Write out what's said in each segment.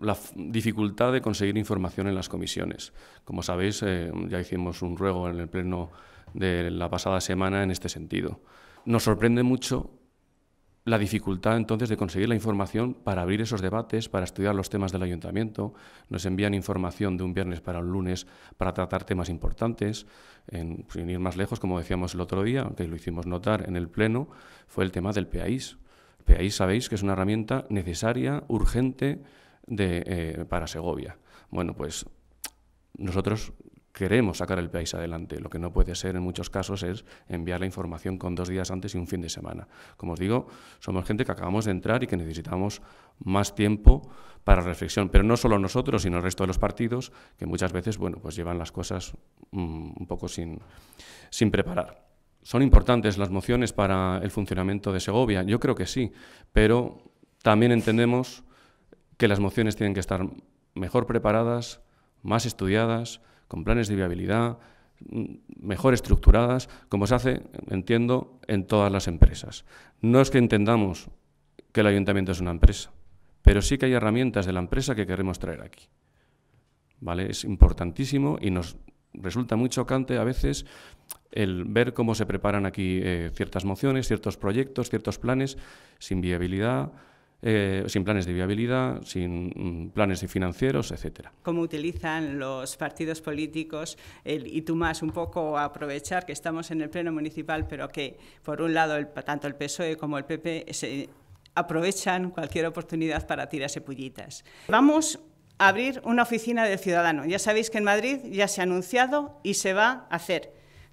la dificultad de conseguir información en las comisiones. Como sabéis, eh, ya hicimos un ruego en el pleno de la pasada semana en este sentido. Nos sorprende mucho la dificultad entonces de conseguir la información para abrir esos debates, para estudiar los temas del ayuntamiento. Nos envían información de un viernes para un lunes para tratar temas importantes. En, sin ir más lejos, como decíamos el otro día, que lo hicimos notar en el Pleno, fue el tema del PAIS. El PAIS sabéis que es una herramienta necesaria, urgente, de, eh, para Segovia. Bueno, pues nosotros queremos sacar el país adelante. Lo que no puede ser en muchos casos es enviar la información con dos días antes y un fin de semana. Como os digo, somos gente que acabamos de entrar y que necesitamos más tiempo para reflexión, pero no solo nosotros, sino el resto de los partidos, que muchas veces bueno, pues llevan las cosas mm, un poco sin, sin preparar. ¿Son importantes las mociones para el funcionamiento de Segovia? Yo creo que sí, pero también entendemos que las mociones tienen que estar mejor preparadas, más estudiadas, con planes de viabilidad, mm, mejor estructuradas, como se hace, entiendo, en todas las empresas. No es que entendamos que el ayuntamiento es una empresa, pero sí que hay herramientas de la empresa que queremos traer aquí. ¿Vale? Es importantísimo y nos resulta muy chocante a veces el ver cómo se preparan aquí eh, ciertas mociones, ciertos proyectos, ciertos planes sin viabilidad, eh, sin planes de viabilidad, sin mm, planes financieros, etcétera. Cómo utilizan los partidos políticos y tú más un poco aprovechar que estamos en el pleno municipal, pero que por un lado tanto el PSOE como el PP aprovechan cualquier oportunidad para tirarse pullitas. Vamos a abrir una oficina del ciudadano. Ya sabéis que en Madrid ya se ha anunciado y se va a hacer.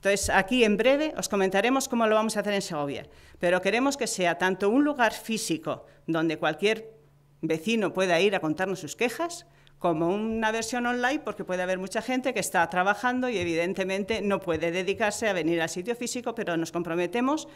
Entonces, aquí en breve os comentaremos cómo lo vamos a hacer en Segovia, pero queremos que sea tanto un lugar físico donde cualquier vecino pueda ir a contarnos sus quejas, como una versión online, porque puede haber mucha gente que está trabajando y evidentemente no puede dedicarse a venir al sitio físico, pero nos comprometemos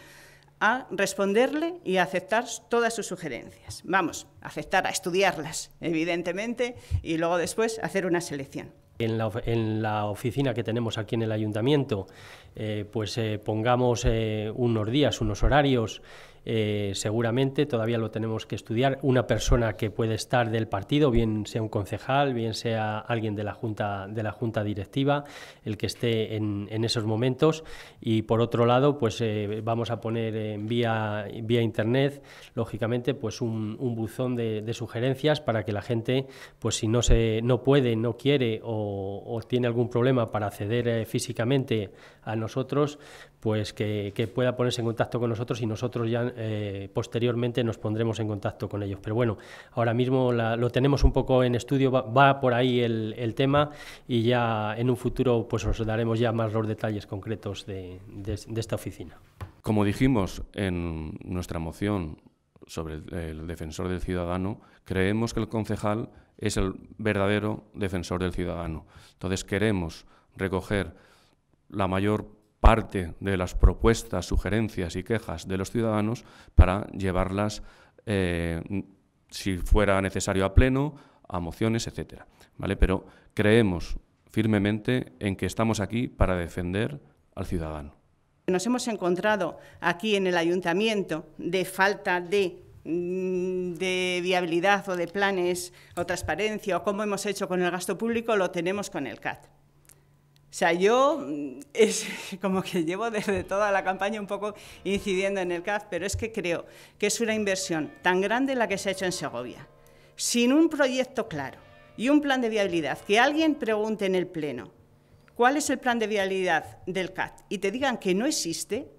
a responderle y a aceptar todas sus sugerencias. Vamos, aceptar, a estudiarlas, evidentemente, y luego después hacer una selección en la, oficina que tenemos aquí en el ayuntamiento, eh, pues eh, pongamos eh, unos días, unos horarios eh, seguramente todavía lo tenemos que estudiar, una persona que puede estar del partido, bien sea un concejal, bien sea alguien de la junta, de la junta directiva, el que esté en, esos momentos. Y por otro lado, pues eh, vamos a poner vía, vía internet, lógicamente, pues un, buzón de, sugerencias para que la gente, pues si no se no puede, no quiere o, tiene algún problema para acceder eh, físicamente a nosotros, pues que pueda ponerse en contacto con nosotros y nosotros ya eh, posteriormente nos pondremos en contacto con ellos. Pero bueno, ahora mismo lo tenemos un poco en estudio, va, por ahí el, tema y ya en un futuro pues os daremos ya más los detalles concretos de, esta oficina. Como dijimos en nuestra moción sobre el, el defensor del ciudadano, creemos que el concejal es el verdadero defensor del ciudadano. Entonces queremos recoger la mayor parte de las propuestas, sugerencias y quejas de los ciudadanos para llevarlas, eh, si fuera necesario, a pleno, a mociones, etcétera. ¿Vale? Pero creemos firmemente en que estamos aquí para defender al ciudadano. Nos hemos encontrado aquí en el ayuntamiento de falta de mm, de viabilidad o de planes o transparencia o cómo hemos hecho con el gasto público, lo tenemos con el CAT. O sea, yo mm, es como que llevo desde toda la campaña un poco incidiendo en el CAF, pero es que creo que es una inversión tan grande la que se ha hecho en Segovia, sin un proyecto claro y un plan de viabilidad. Que alguien pregunte en el Pleno cuál es el plan de viabilidad del CAT y te digan que no existe,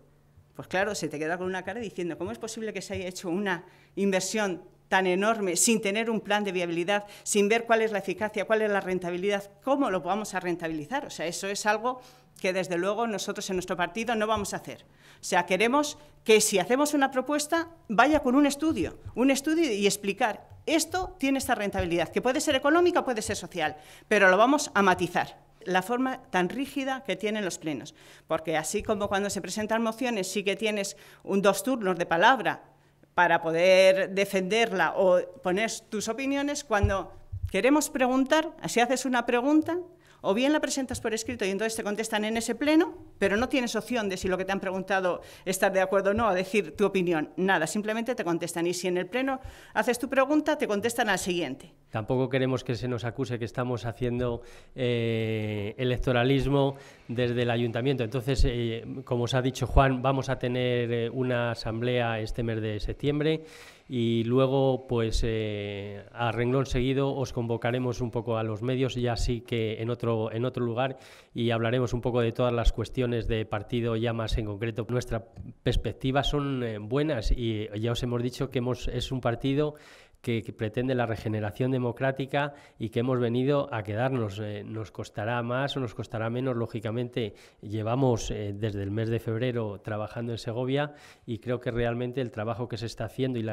pues claro, se te queda con una cara diciendo, ¿cómo es posible que se haya hecho una inversión tan enorme, sin tener un plan de viabilidad, sin ver cuál es la eficacia, cuál es la rentabilidad, cómo lo vamos a rentabilizar. O sea, eso es algo que desde luego nosotros en nuestro partido no vamos a hacer. O sea, queremos que si hacemos una propuesta vaya con un estudio, un estudio y explicar, esto tiene esta rentabilidad, que puede ser económica, puede ser social, pero lo vamos a matizar la forma tan rígida que tienen los plenos. Porque así como cuando se presentan mociones sí que tienes un, dos turnos de palabra para poder defenderla o poner tus opiniones cuando queremos preguntar, así haces una pregunta, o bien la presentas por escrito y entonces te contestan en ese pleno, pero no tienes opción de si lo que te han preguntado estás de acuerdo o no, a decir tu opinión, nada, simplemente te contestan. Y si en el pleno haces tu pregunta, te contestan al siguiente. Tampoco queremos que se nos acuse que estamos haciendo eh, electoralismo desde el ayuntamiento. Entonces, eh, como os ha dicho Juan, vamos a tener eh, una asamblea este mes de septiembre y luego, pues, a renglón seguido os convocaremos un poco a los medios y así que en otro, en otro lugar y hablaremos un poco de todas las cuestiones de partido ya más en concreto. Nuestra perspectiva son buenas y ya os hemos dicho que es un partido que, que pretende la regeneración de democrática y que hemos venido a quedarnos. Eh, nos costará más o nos costará menos, lógicamente. Llevamos eh, desde el mes de febrero trabajando en Segovia y creo que realmente el trabajo que se está haciendo y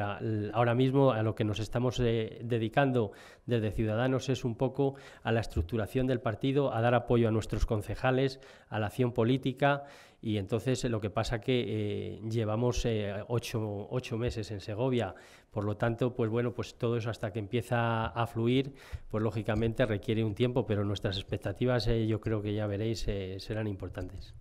ahora mismo a lo que nos estamos eh, dedicando desde Ciudadanos es un poco a la estructuración del partido, a dar apoyo a nuestros concejales, a la acción política. Y entonces eh, lo que pasa que eh, llevamos eh, ocho, meses en Segovia, por lo tanto, pues bueno, pues todo eso hasta que empieza a fluir, pues lógicamente requiere un tiempo, pero nuestras expectativas yo creo que ya veréis serán importantes.